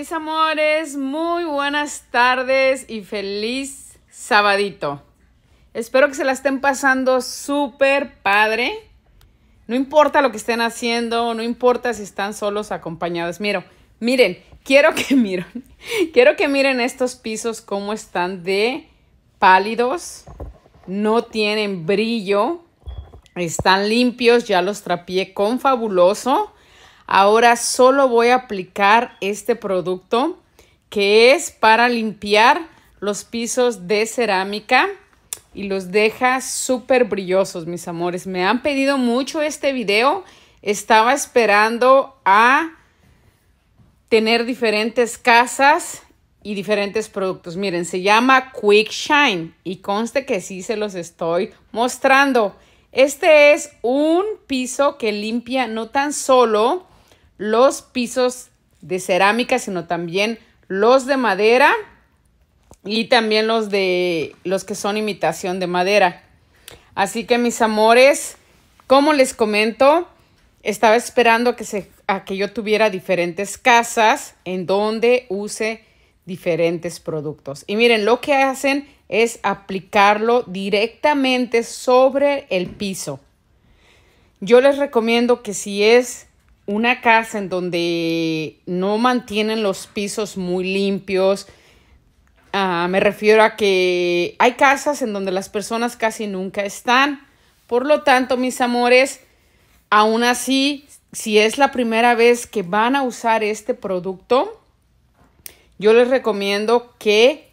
mis amores, muy buenas tardes y feliz sabadito. Espero que se la estén pasando súper padre. No importa lo que estén haciendo, no importa si están solos, acompañados. Miren, miren, quiero que miren, quiero que miren estos pisos cómo están de pálidos, no tienen brillo, están limpios, ya los trapié con fabuloso. Ahora solo voy a aplicar este producto que es para limpiar los pisos de cerámica y los deja súper brillosos, mis amores. Me han pedido mucho este video. Estaba esperando a tener diferentes casas y diferentes productos. Miren, se llama Quick Shine y conste que sí se los estoy mostrando. Este es un piso que limpia no tan solo los pisos de cerámica, sino también los de madera y también los de los que son imitación de madera. Así que mis amores, como les comento, estaba esperando que se, a que yo tuviera diferentes casas en donde use diferentes productos. Y miren, lo que hacen es aplicarlo directamente sobre el piso. Yo les recomiendo que si es una casa en donde no mantienen los pisos muy limpios. Ah, me refiero a que hay casas en donde las personas casi nunca están. Por lo tanto, mis amores, aún así, si es la primera vez que van a usar este producto, yo les recomiendo que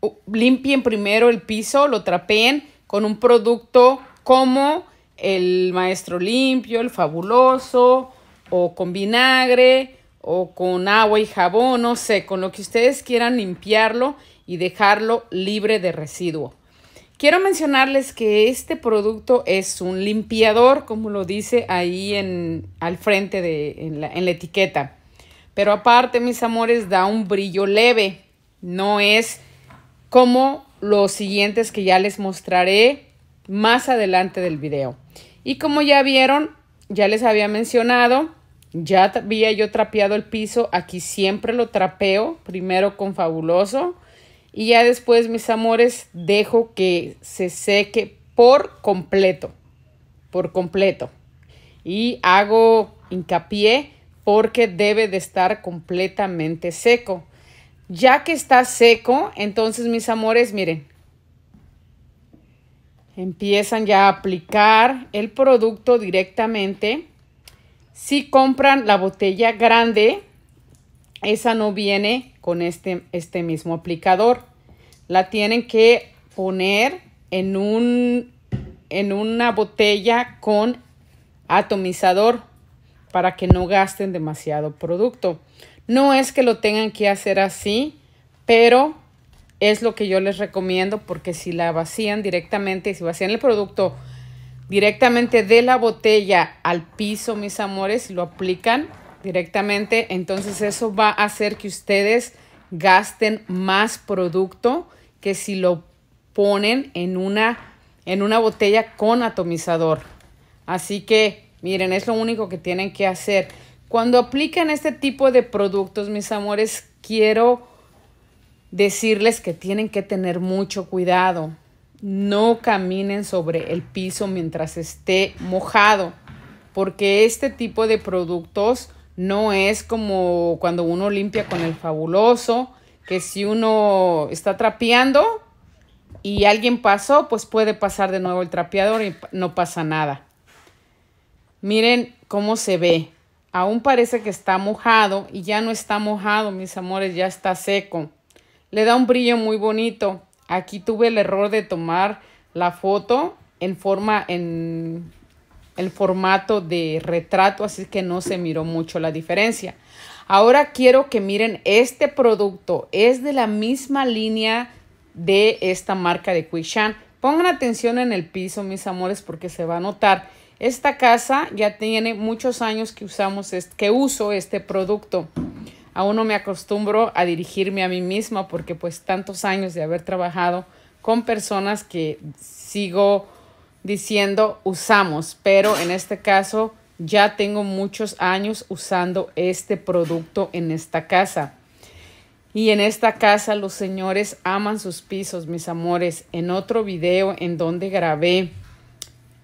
uh, limpien primero el piso, lo trapeen con un producto como el maestro limpio, el fabuloso, o con vinagre o con agua y jabón, no sé, con lo que ustedes quieran limpiarlo y dejarlo libre de residuo. Quiero mencionarles que este producto es un limpiador, como lo dice ahí en, al frente en la, en la etiqueta. Pero aparte, mis amores, da un brillo leve. No es como los siguientes que ya les mostraré más adelante del video. Y como ya vieron, ya les había mencionado, ya había yo trapeado el piso, aquí siempre lo trapeo, primero con fabuloso y ya después, mis amores, dejo que se seque por completo, por completo. Y hago hincapié porque debe de estar completamente seco. Ya que está seco, entonces mis amores, miren, empiezan ya a aplicar el producto directamente. Si compran la botella grande, esa no viene con este, este mismo aplicador. La tienen que poner en, un, en una botella con atomizador para que no gasten demasiado producto. No es que lo tengan que hacer así, pero es lo que yo les recomiendo porque si la vacían directamente, si vacían el producto directamente de la botella al piso, mis amores, lo aplican directamente, entonces eso va a hacer que ustedes gasten más producto que si lo ponen en una, en una botella con atomizador. Así que, miren, es lo único que tienen que hacer. Cuando aplican este tipo de productos, mis amores, quiero decirles que tienen que tener mucho cuidado. No caminen sobre el piso mientras esté mojado, porque este tipo de productos no es como cuando uno limpia con el fabuloso, que si uno está trapeando y alguien pasó, pues puede pasar de nuevo el trapeador y no pasa nada. Miren cómo se ve. Aún parece que está mojado y ya no está mojado, mis amores, ya está seco le da un brillo muy bonito. Aquí tuve el error de tomar la foto en forma, en el formato de retrato, así que no se miró mucho la diferencia. Ahora quiero que miren este producto, es de la misma línea de esta marca de Quishan. Pongan atención en el piso, mis amores, porque se va a notar. Esta casa ya tiene muchos años que usamos, que uso este producto aún no me acostumbro a dirigirme a mí misma porque pues tantos años de haber trabajado con personas que sigo diciendo usamos, pero en este caso ya tengo muchos años usando este producto en esta casa. Y en esta casa los señores aman sus pisos, mis amores. En otro video en donde grabé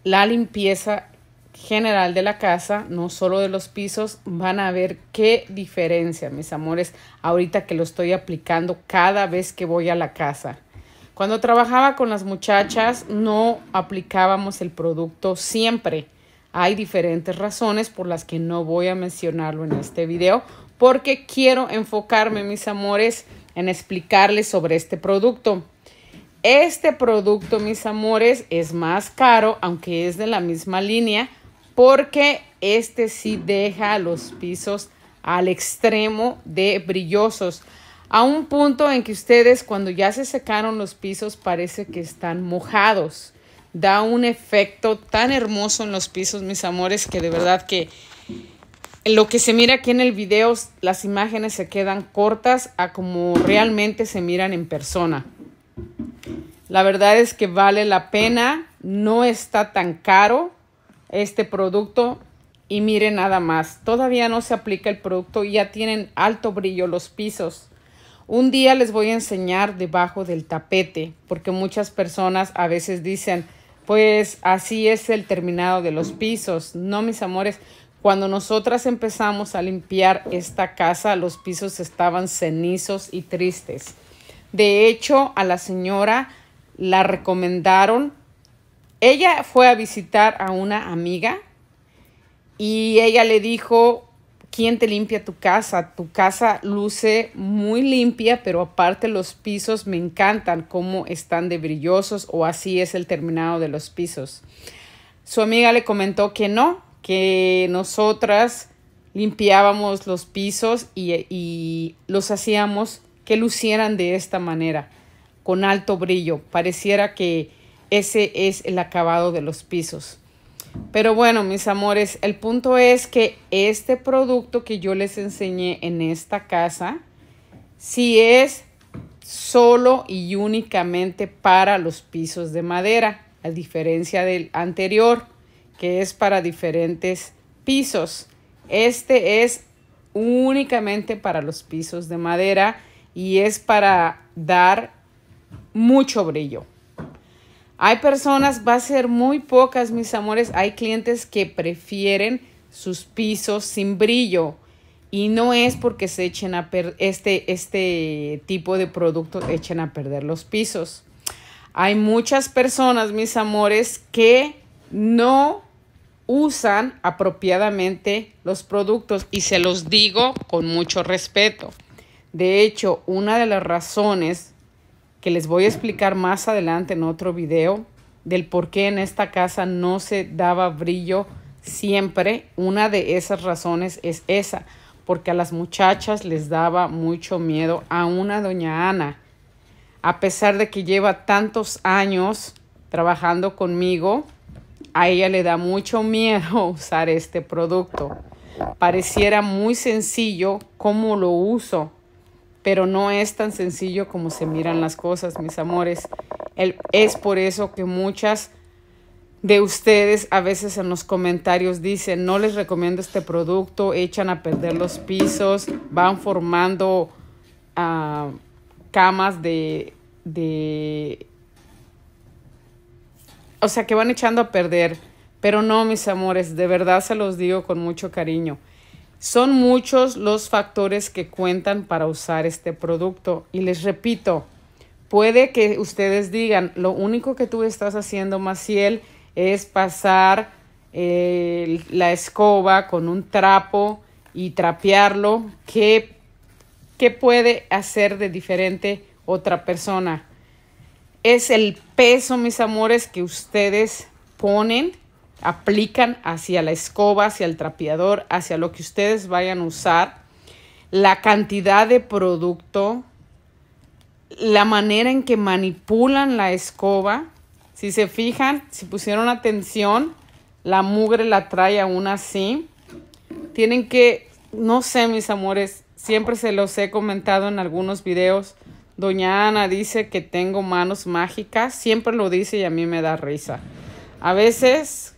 la limpieza general de la casa, no solo de los pisos, van a ver qué diferencia, mis amores, ahorita que lo estoy aplicando cada vez que voy a la casa. Cuando trabajaba con las muchachas no aplicábamos el producto siempre. Hay diferentes razones por las que no voy a mencionarlo en este video porque quiero enfocarme, mis amores, en explicarles sobre este producto. Este producto, mis amores, es más caro, aunque es de la misma línea, porque este sí deja los pisos al extremo de brillosos, a un punto en que ustedes cuando ya se secaron los pisos parece que están mojados. Da un efecto tan hermoso en los pisos, mis amores, que de verdad que lo que se mira aquí en el video, las imágenes se quedan cortas a como realmente se miran en persona. La verdad es que vale la pena, no está tan caro este producto y miren nada más, todavía no se aplica el producto y ya tienen alto brillo los pisos. Un día les voy a enseñar debajo del tapete, porque muchas personas a veces dicen, pues así es el terminado de los pisos. No, mis amores, cuando nosotras empezamos a limpiar esta casa, los pisos estaban cenizos y tristes. De hecho, a la señora la recomendaron ella fue a visitar a una amiga y ella le dijo, ¿quién te limpia tu casa? Tu casa luce muy limpia, pero aparte los pisos me encantan cómo están de brillosos o así es el terminado de los pisos. Su amiga le comentó que no, que nosotras limpiábamos los pisos y, y los hacíamos que lucieran de esta manera, con alto brillo. Pareciera que ese es el acabado de los pisos. Pero bueno, mis amores, el punto es que este producto que yo les enseñé en esta casa, si es solo y únicamente para los pisos de madera, a diferencia del anterior, que es para diferentes pisos. Este es únicamente para los pisos de madera y es para dar mucho brillo. Hay personas, va a ser muy pocas, mis amores, hay clientes que prefieren sus pisos sin brillo. Y no es porque se echen a este, este tipo de producto echen a perder los pisos. Hay muchas personas, mis amores, que no usan apropiadamente los productos y se los digo con mucho respeto. De hecho, una de las razones que les voy a explicar más adelante en otro video del por qué en esta casa no se daba brillo siempre. Una de esas razones es esa, porque a las muchachas les daba mucho miedo a una doña Ana. A pesar de que lleva tantos años trabajando conmigo, a ella le da mucho miedo usar este producto. Pareciera muy sencillo cómo lo uso, pero no es tan sencillo como se miran las cosas, mis amores. es por eso que muchas de ustedes a veces en los comentarios dicen, no les recomiendo este producto, echan a perder los pisos, van formando ah, camas de, de... O sea, que van echando a perder. Pero no, mis amores, de verdad se los digo con mucho cariño. Son muchos los factores que cuentan para usar este producto. Y les repito, puede que ustedes digan, lo único que tú estás haciendo, Maciel, es pasar eh, la escoba con un trapo y trapearlo. ¿Qué, ¿Qué puede hacer de diferente otra persona? Es el peso, mis amores, que ustedes ponen aplican hacia la escoba, hacia el trapeador, hacia lo que ustedes vayan a usar, la cantidad de producto, la manera en que manipulan la escoba. Si se fijan, si pusieron atención, la mugre la trae aún así. Tienen que, no sé, mis amores, siempre se los he comentado en algunos videos. Doña Ana dice que tengo manos mágicas, siempre lo dice y a mí me da risa. A veces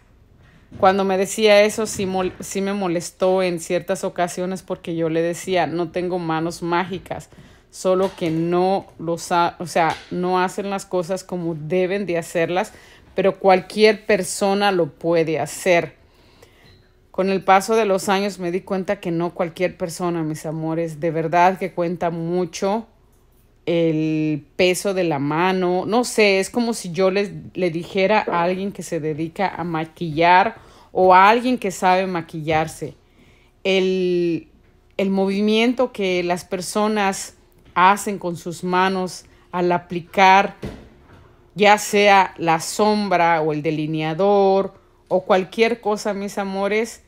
cuando me decía eso sí, me molestó en ciertas ocasiones porque yo le decía, no tengo manos mágicas, solo que no los o sea, no hacen las cosas como deben de hacerlas, pero cualquier persona lo puede hacer. Con el paso de los años me di cuenta que no cualquier persona, mis amores, de verdad que cuenta mucho el peso de la mano, no sé, es como si yo les, le dijera a alguien que se dedica a maquillar o a alguien que sabe maquillarse. El, el movimiento que las personas hacen con sus manos al aplicar ya sea la sombra o el delineador o cualquier cosa, mis amores,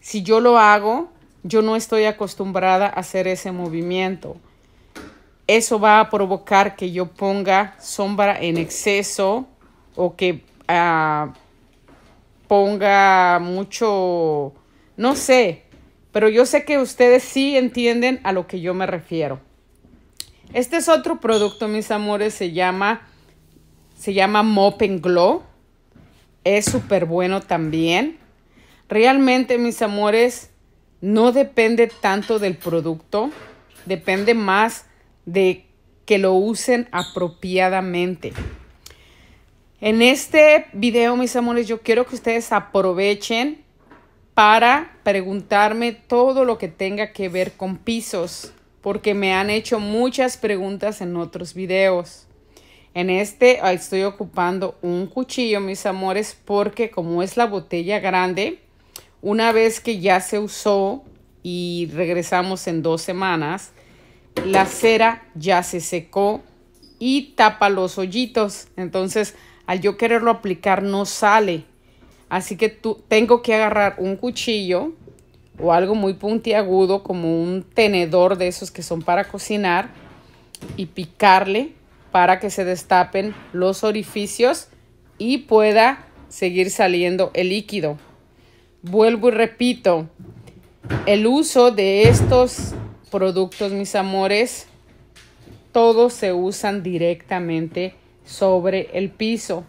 si yo lo hago, yo no estoy acostumbrada a hacer ese movimiento eso va a provocar que yo ponga sombra en exceso o que ah, ponga mucho, no sé, pero yo sé que ustedes sí entienden a lo que yo me refiero. Este es otro producto, mis amores, se llama, se llama Mop Glow. Es súper bueno también. Realmente, mis amores, no depende tanto del producto, depende más de que lo usen apropiadamente. En este video, mis amores, yo quiero que ustedes aprovechen para preguntarme todo lo que tenga que ver con pisos, porque me han hecho muchas preguntas en otros videos. En este estoy ocupando un cuchillo, mis amores, porque como es la botella grande, una vez que ya se usó y regresamos en dos semanas, la cera ya se secó y tapa los hoyitos. Entonces, al yo quererlo aplicar no sale. Así que tú, tengo que agarrar un cuchillo o algo muy puntiagudo como un tenedor de esos que son para cocinar y picarle para que se destapen los orificios y pueda seguir saliendo el líquido. Vuelvo y repito, el uso de estos productos, mis amores, todos se usan directamente sobre el piso.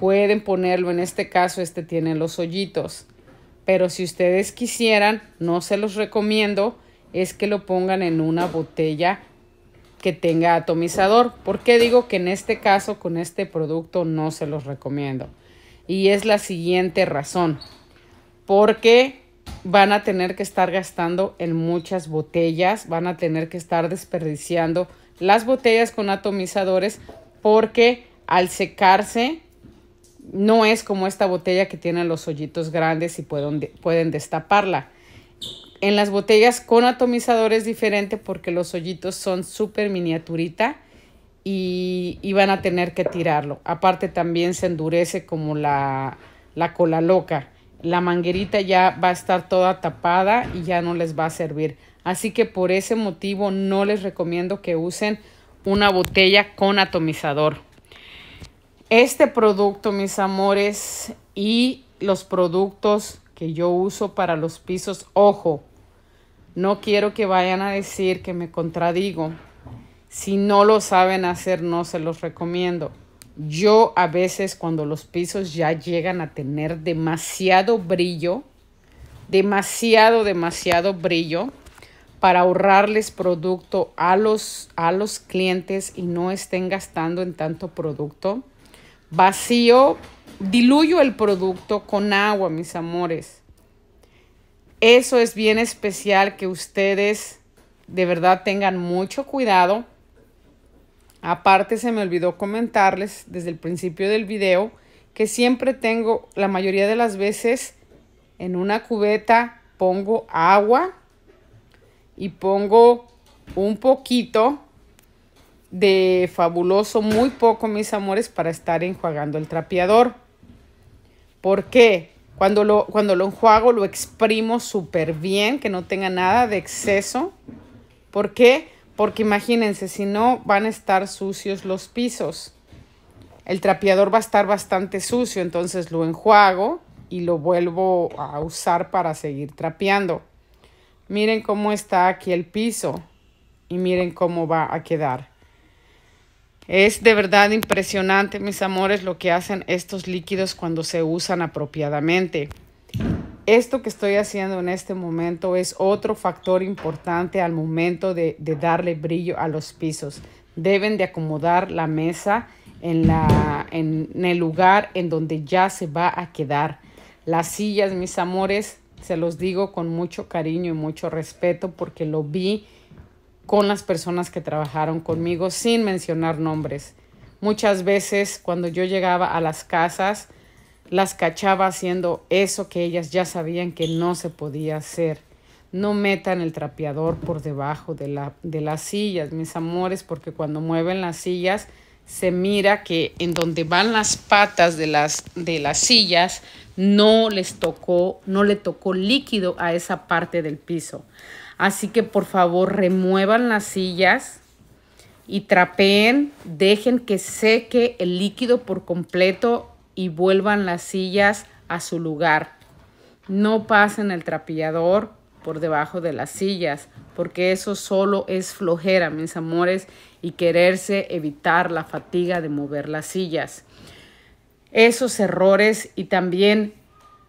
Pueden ponerlo, en este caso este tiene los hoyitos. Pero si ustedes quisieran, no se los recomiendo, es que lo pongan en una botella que tenga atomizador. ¿Por qué digo que en este caso con este producto no se los recomiendo? Y es la siguiente razón. Porque van a tener que estar gastando en muchas botellas, van a tener que estar desperdiciando las botellas con atomizadores porque al secarse no es como esta botella que tiene los hoyitos grandes y pueden, pueden destaparla. En las botellas con atomizadores es diferente porque los hoyitos son súper miniaturita y, van a tener que tirarlo. Aparte también se endurece como la, la cola loca la manguerita ya va a estar toda tapada y ya no les va a servir. Así que por ese motivo no les recomiendo que usen una botella con atomizador. Este producto, mis amores, y los productos que yo uso para los pisos, ojo, no quiero que vayan a decir que me contradigo. Si no lo saben hacer, no se los recomiendo. Yo a veces cuando los pisos ya llegan a tener demasiado brillo, demasiado, demasiado brillo, para ahorrarles producto a los, a los clientes y no estén gastando en tanto producto. Vacío, diluyo el producto con agua, mis amores. Eso es bien especial que ustedes de verdad tengan mucho cuidado Aparte se me olvidó comentarles desde el principio del video que siempre tengo la mayoría de las veces en una cubeta pongo agua y pongo un poquito de fabuloso, muy poco mis amores, para estar enjuagando el trapeador. ¿Por qué? Cuando lo, cuando lo enjuago lo exprimo súper bien, que no tenga nada de exceso. ¿Por qué? porque imagínense, si no van a estar sucios los pisos. El trapeador va a estar bastante sucio, entonces lo enjuago y lo vuelvo a usar para seguir trapeando. Miren cómo está aquí el piso y miren cómo va a quedar. Es de verdad impresionante, mis amores, lo que hacen estos líquidos cuando se usan apropiadamente esto que estoy haciendo en este momento es otro factor importante al momento de, darle brillo a los pisos. Deben de acomodar la mesa en el lugar en donde ya se va a quedar. Las sillas, mis amores, se los digo con mucho cariño y mucho respeto porque lo vi con las personas que trabajaron conmigo sin mencionar nombres. Muchas veces cuando yo llegaba a las casas, las cachaba haciendo eso que ellas ya sabían que no se podía hacer. No metan el trapeador por debajo de, la, de las sillas, mis amores, porque cuando mueven las sillas se mira que en donde van las patas de las, de las sillas no les tocó, no le tocó líquido a esa parte del piso. Así que por favor remuevan las sillas y trapeen, dejen que seque el líquido por completo y vuelvan las sillas a su lugar. No pasen el trapillador por debajo de las sillas, porque eso solo es flojera, mis amores, y quererse evitar la fatiga de mover las sillas. Esos errores y también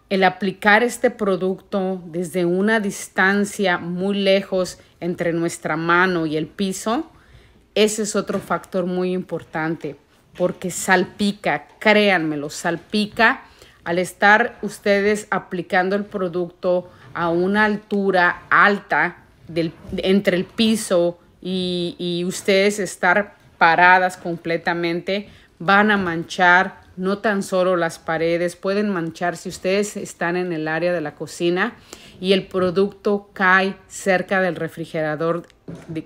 el aplicar este producto desde una distancia muy lejos entre nuestra mano y el piso, ese es otro factor muy importante porque salpica, créanmelo, salpica al estar ustedes aplicando el producto a una altura alta entre el piso y, y ustedes estar paradas completamente, van a manchar no tan solo las paredes, pueden manchar si ustedes están en el área de la cocina y el producto cae cerca del refrigerador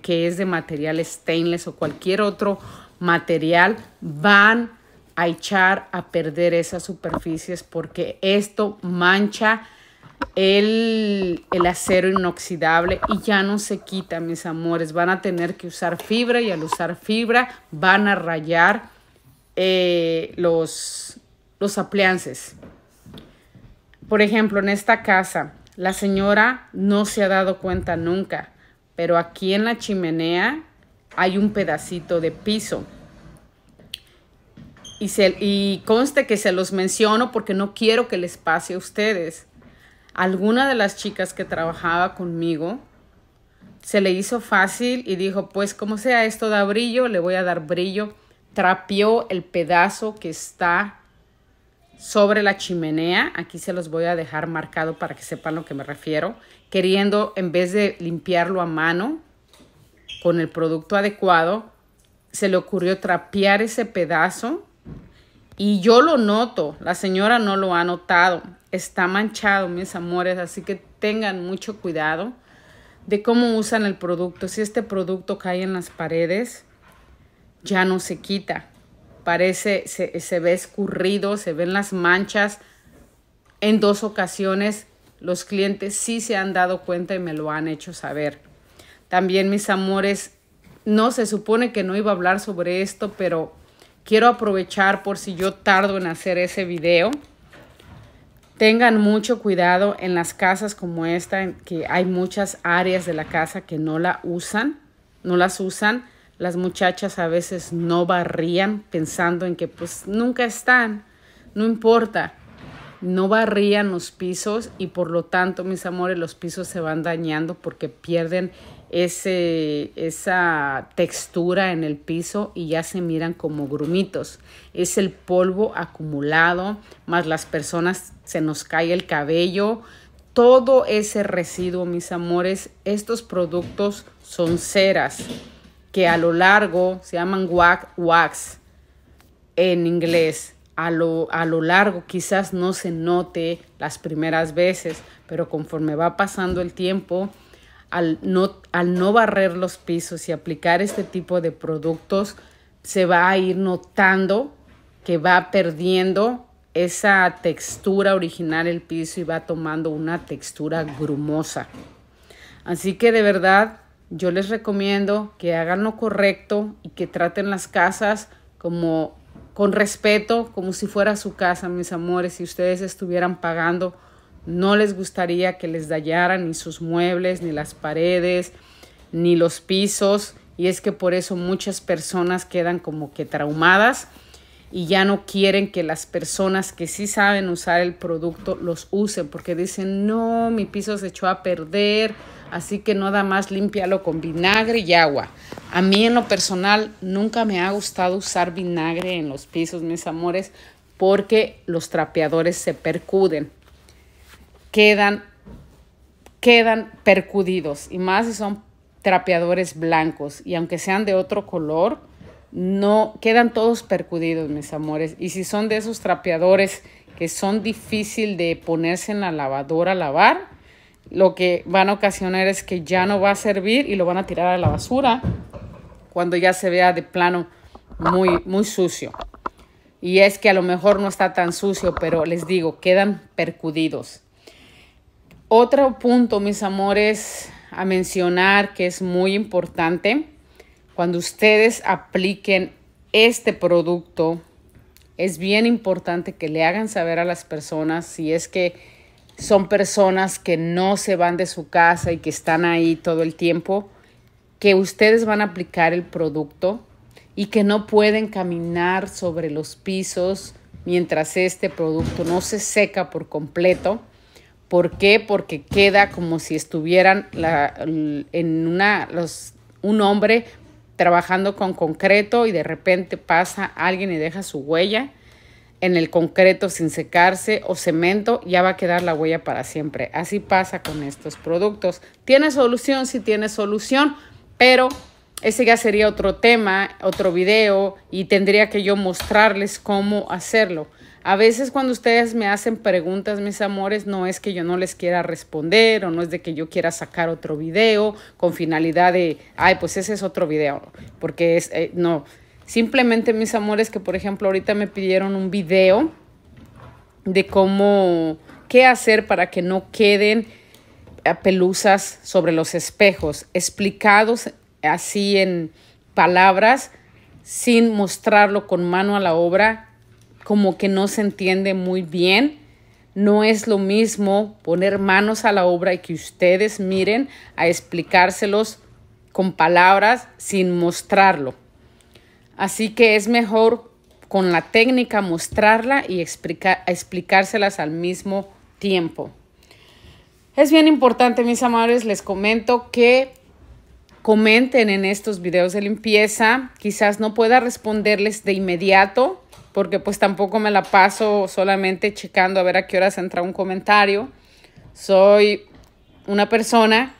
que es de material stainless o cualquier otro material van a echar a perder esas superficies porque esto mancha el, acero inoxidable y ya no se quita, mis amores. Van a tener que usar fibra y al usar fibra van a rayar eh, los, los Por ejemplo, en esta casa, la señora no se ha dado cuenta nunca, pero aquí en la chimenea hay un pedacito de piso. Y, conste que se los menciono porque no quiero que les pase a ustedes. Alguna de las chicas que trabajaba conmigo se le hizo fácil y dijo, pues como sea, esto da brillo, le voy a dar brillo. Trapeó el pedazo que está sobre la chimenea, aquí se los voy a dejar marcado para que sepan lo que me refiero, queriendo en vez de limpiarlo a mano, con el producto adecuado, se le ocurrió trapear ese pedazo y yo lo noto, la señora no lo ha notado, está manchado, mis amores, así que tengan mucho cuidado de cómo usan el producto. Si este producto cae en las paredes, ya no se quita. Parece, se, se ve escurrido, se ven las manchas. En dos ocasiones los clientes sí se han dado cuenta y me lo han hecho saber. También, mis amores, no se supone que no iba a hablar sobre esto, pero quiero aprovechar por si yo tardo en hacer ese video. Tengan mucho cuidado en las casas como esta, que hay muchas áreas de la casa que no la usan, no las usan. Las muchachas a veces no barrían pensando en que pues nunca están, no importa. No barrían los pisos y por lo tanto, mis amores, los pisos se van dañando porque pierden ese, esa textura en el piso y ya se miran como grumitos. Es el polvo acumulado, más las personas se nos cae el cabello. Todo ese residuo, mis amores, estos productos son ceras que a lo largo se llaman wax, wax en inglés. A lo, a lo, largo quizás no se note las primeras veces, pero conforme va pasando el tiempo, al no, al no barrer los pisos y aplicar este tipo de productos, se va a ir notando que va perdiendo esa textura original el piso y va tomando una textura grumosa. Así que de verdad yo les recomiendo que hagan lo correcto y que traten las casas como con respeto, como si fuera su casa, mis amores, si ustedes estuvieran pagando no les gustaría que les dañaran ni sus muebles, ni las paredes, ni los pisos. Y es que por eso muchas personas quedan como que traumadas y ya no quieren que las personas que sí saben usar el producto los usen porque dicen, no, mi piso se echó a perder, así que nada más límpialo con vinagre y agua. A mí en lo personal nunca me ha gustado usar vinagre en los pisos, mis amores, porque los trapeadores se percuden quedan, quedan percudidos y más si son trapeadores blancos y aunque sean de otro color, no quedan todos percudidos, mis amores. Y si son de esos trapeadores que son difícil de ponerse en la lavadora a lavar, lo que van a ocasionar es que ya no va a servir y lo van a tirar a la basura cuando ya se vea de plano muy, muy sucio. Y es que a lo mejor no está tan sucio, pero les digo, quedan percudidos. Otro punto, mis amores, a mencionar que es muy importante cuando ustedes apliquen este producto, es bien importante que le hagan saber a las personas si es que son personas que no se van de su casa y que están ahí todo el tiempo, que ustedes van a aplicar el producto y que no pueden caminar sobre los pisos mientras este producto no se seca por completo ¿Por qué? Porque queda como si estuvieran en una, un hombre trabajando con concreto y de repente pasa alguien y deja su huella en el concreto sin secarse o cemento, ya va a quedar la huella para siempre. Así pasa con estos productos. Tiene solución, sí tiene solución, pero ese ya sería otro tema, otro video y tendría que yo mostrarles cómo hacerlo. A veces cuando ustedes me hacen preguntas, mis amores, no es que yo no les quiera responder o no es de que yo quiera sacar otro video con finalidad de, ay, pues ese es otro video, porque es, eh, no, simplemente mis amores que por ejemplo ahorita me pidieron un video de cómo, qué hacer para que no queden eh, pelusas sobre los espejos, explicados así en palabras, sin mostrarlo con mano a la obra como que no se entiende muy bien. No es lo mismo poner manos a la obra y que ustedes miren a explicárselos con palabras sin mostrarlo. Así que es mejor con la técnica mostrarla y explicárselas al mismo tiempo. Es bien importante, mis amores, les comento que comenten en estos videos de limpieza. Quizás no pueda responderles de inmediato porque pues tampoco me la paso solamente checando a ver a qué horas entra un comentario. Soy una persona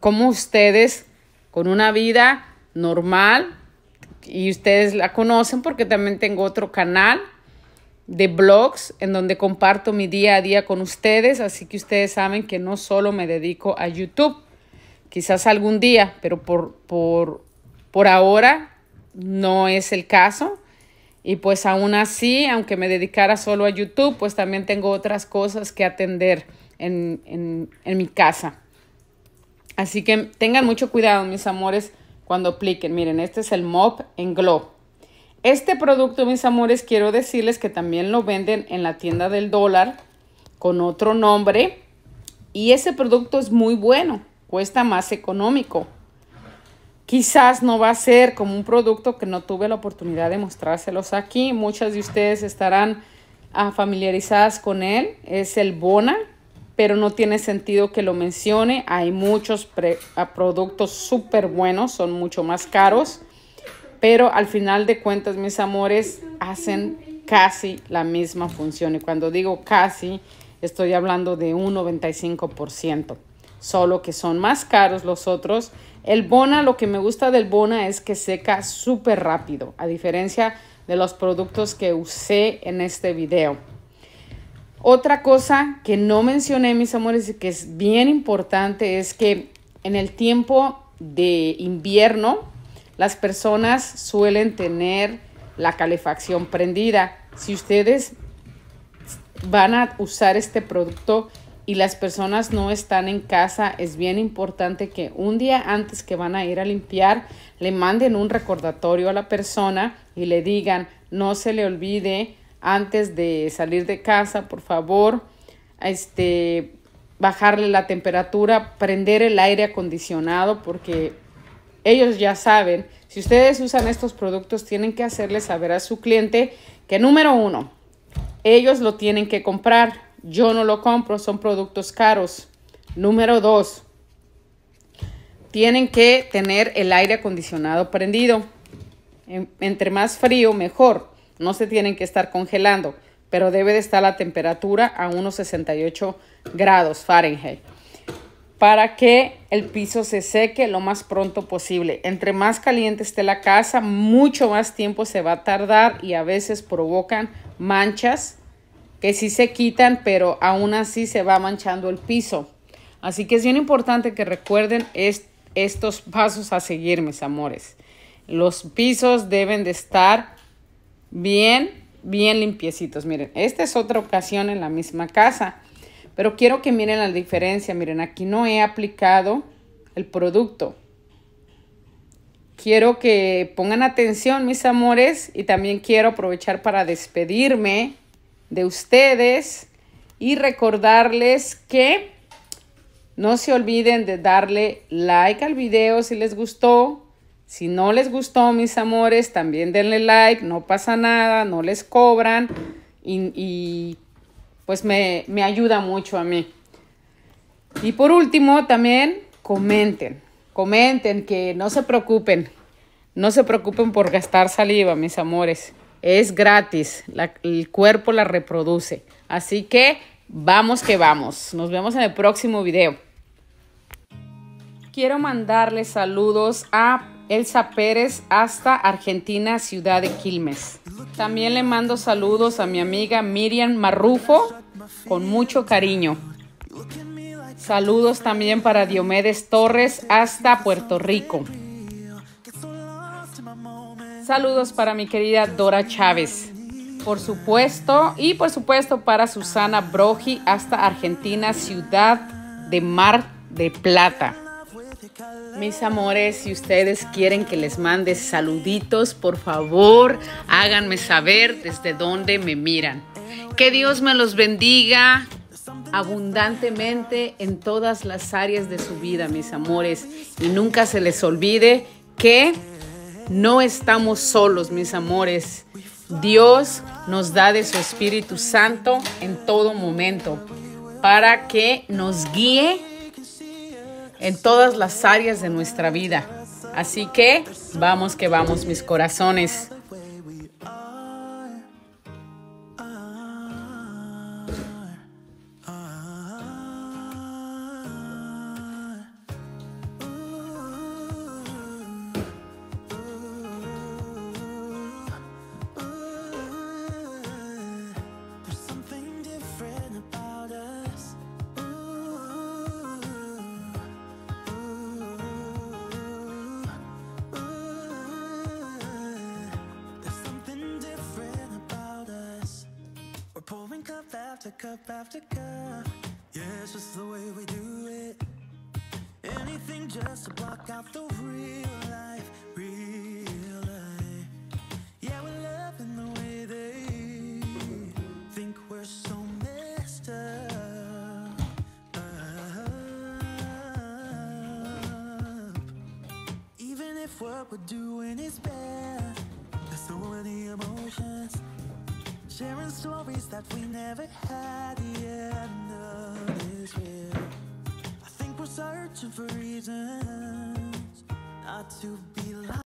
como ustedes con una vida normal y ustedes la conocen porque también tengo otro canal de blogs en donde comparto mi día a día con ustedes, así que ustedes saben que no solo me dedico a YouTube. Quizás algún día, pero por, por, ahora no es el caso. Y pues aún así, aunque me dedicara solo a YouTube, pues también tengo otras cosas que atender en, en mi casa. Así que tengan mucho cuidado, mis amores, cuando apliquen. Miren, este es el Mop en Glow. Este producto, mis amores, quiero decirles que también lo venden en la tienda del dólar con otro nombre. Y ese producto es muy bueno cuesta más económico. Quizás no va a ser como un producto que no tuve la oportunidad de mostrárselos aquí. Muchas de ustedes estarán ah, familiarizadas con él. Es el Bona, pero no tiene sentido que lo mencione. Hay muchos ah, productos súper buenos, son mucho más caros. Pero al final de cuentas, mis amores, hacen casi la misma función. Y cuando digo casi, estoy hablando de un 95% solo que son más caros los otros. El Bona, lo que me gusta del Bona es que seca súper rápido, a diferencia de los productos que usé en este video. Otra cosa que no mencioné, mis amores, y que es bien importante, es que en el tiempo de invierno, las personas suelen tener la calefacción prendida. Si ustedes van a usar este producto, y las personas no están en casa, es bien importante que un día antes que van a ir a limpiar, le manden un recordatorio a la persona y le digan, no se le olvide antes de salir de casa, por favor, este, bajarle la temperatura, prender el aire acondicionado, porque ellos ya saben, si ustedes usan estos productos, tienen que hacerle saber a su cliente que número uno, ellos lo tienen que comprar. Yo no lo compro, son productos caros. Número dos, tienen que tener el aire acondicionado prendido. Entre más frío, mejor. No se tienen que estar congelando, pero debe de estar la temperatura a unos 68 grados Fahrenheit para que el piso se seque lo más pronto posible. Entre más caliente esté la casa, mucho más tiempo se va a tardar y a veces provocan manchas que sí se quitan, pero aún así se va manchando el piso. Así que es bien importante que recuerden estos pasos a seguir, mis amores. Los pisos deben de estar bien, bien limpiecitos. Miren, esta es otra ocasión en la misma casa, pero quiero que miren la diferencia. Miren, aquí no he aplicado el producto. Quiero que pongan atención, mis amores, y también quiero aprovechar para despedirme de ustedes y recordarles que no se olviden de darle like al video si les gustó. Si no les gustó, mis amores, también denle like, no pasa nada, no les cobran y, pues me ayuda mucho a mí. Y por último, también comenten, comenten, que no se preocupen, no se preocupen por gastar saliva, mis amores. Es gratis. el cuerpo la reproduce. Así que vamos que vamos. Nos vemos en el próximo video. Quiero mandarle saludos a Elsa Pérez hasta Argentina, ciudad de Quilmes. También le mando saludos a mi amiga Miriam Marrufo con mucho cariño. Saludos también para Diomedes Torres hasta Puerto Rico. Saludos para mi querida Dora Chávez. Por supuesto, y por supuesto para Susana Brogi hasta Argentina, Ciudad de Mar de Plata. Mis amores, si ustedes quieren que les mande saluditos, por favor, háganme saber desde dónde me miran. Que Dios me los bendiga abundantemente en todas las áreas de su vida, mis amores. Y nunca se les olvide que no estamos solos, mis amores. Dios nos da de su Espíritu Santo en todo momento para que nos guíe en todas las áreas de nuestra vida. Así que vamos que vamos, mis corazones. cup after cup. Yeah, it's just the way we do it. Anything just to block out the real.